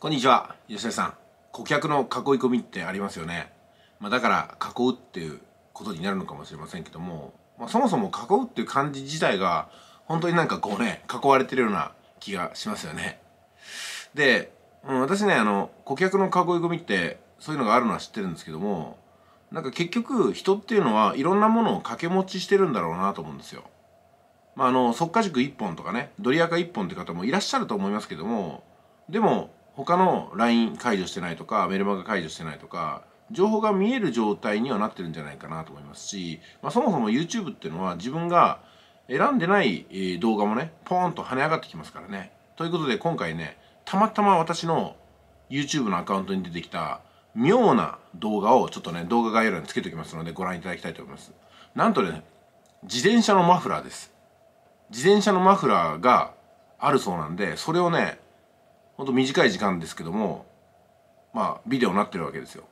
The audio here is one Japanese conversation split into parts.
こんにちは、吉田さん。顧客の囲い込みってありますよね。まあ、だから囲うっていうことになるのかもしれませんけども、まあ、そもそも囲うっていう感じ自体が本当になんかこうね、囲われてるような気がしますよね。で、うん、私ね、あの、顧客の囲い込みってそういうのがあるのは知ってるんですけども、なんか結局人っていうのはいろんなものを掛け持ちしてるんだろうなと思うんですよ。まあ、あの、即果塾1本とかね、ドリアカ1本って方もいらっしゃると思いますけども、でも、他の LINE 解除してないとかメルマガ解除してないとか情報が見える状態にはなってるんじゃないかなと思いますし、まあ、そもそも YouTube っていうのは自分が選んでない動画もねポーンと跳ね上がってきますからねということで今回ねたまたま私の YouTube のアカウントに出てきた妙な動画をちょっとね動画概要欄につけておきますのでご覧いただきたいと思いますなんとね自転車のマフラーです自転車のマフラーがあるそうなんでそれをねほんと短い時間ですけどもまあビデオになってるわけですよ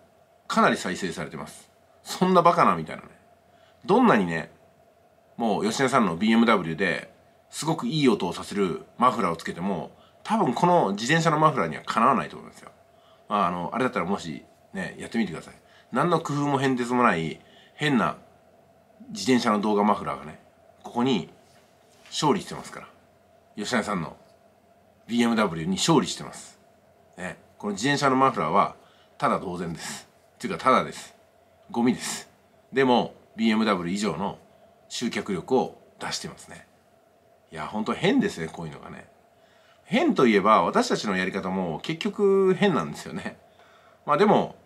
かなり再生されてますそんなバカなみたいなねどんなにねもう吉根さんの BMW ですごくいい音をさせるマフラーをつけても多分この自転車のマフラーにはかなわないと思うんですよ、まあ、あのあれだったらもしねやってみてください何の工夫も変哲もない変な自転車の動画マフラーがねここに勝利してますから吉根さんの BMW に勝利してます。ね、この自転車のマフラーは、ただ同然です。っていうか、ただです。ゴミです。でも、BMW 以上の集客力を出してますね。いや、ほんと変ですね、こういうのがね。変といえば、私たちのやり方も結局変なんですよね。まあでも、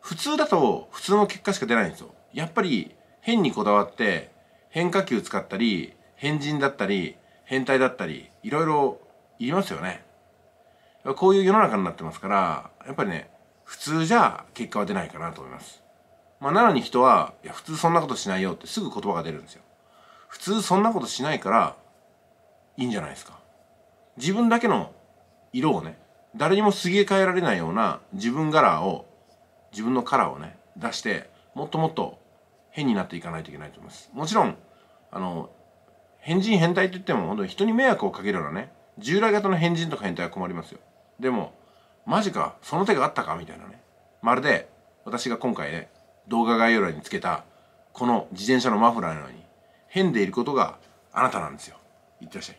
普通だと普通の結果しか出ないんですよ。やっぱり変にこだわって変化球使ったり、変人だったり、変態だったり、いろいろいますよね。こういう世の中になってますから、やっぱりね、普通じゃ結果は出ないかなと思います。まあ、なのに人は、いや、普通そんなことしないよってすぐ言葉が出るんですよ。普通そんなことしないから、いいんじゃないですか。自分だけの色をね、誰にもすげえ変えられないような自分柄を、自分のカラーをね、出して、もっともっと変になっていかないといけないと思います。もちろん、あの、変人変態といっても、本当に人に迷惑をかけるようなね、従来型の変人とか変態は困りますよでもマジかその手があったかみたいなねまるで私が今回ね動画概要欄につけたこの自転車のマフラーのように変でいることがあなたなんですよいってらっしゃい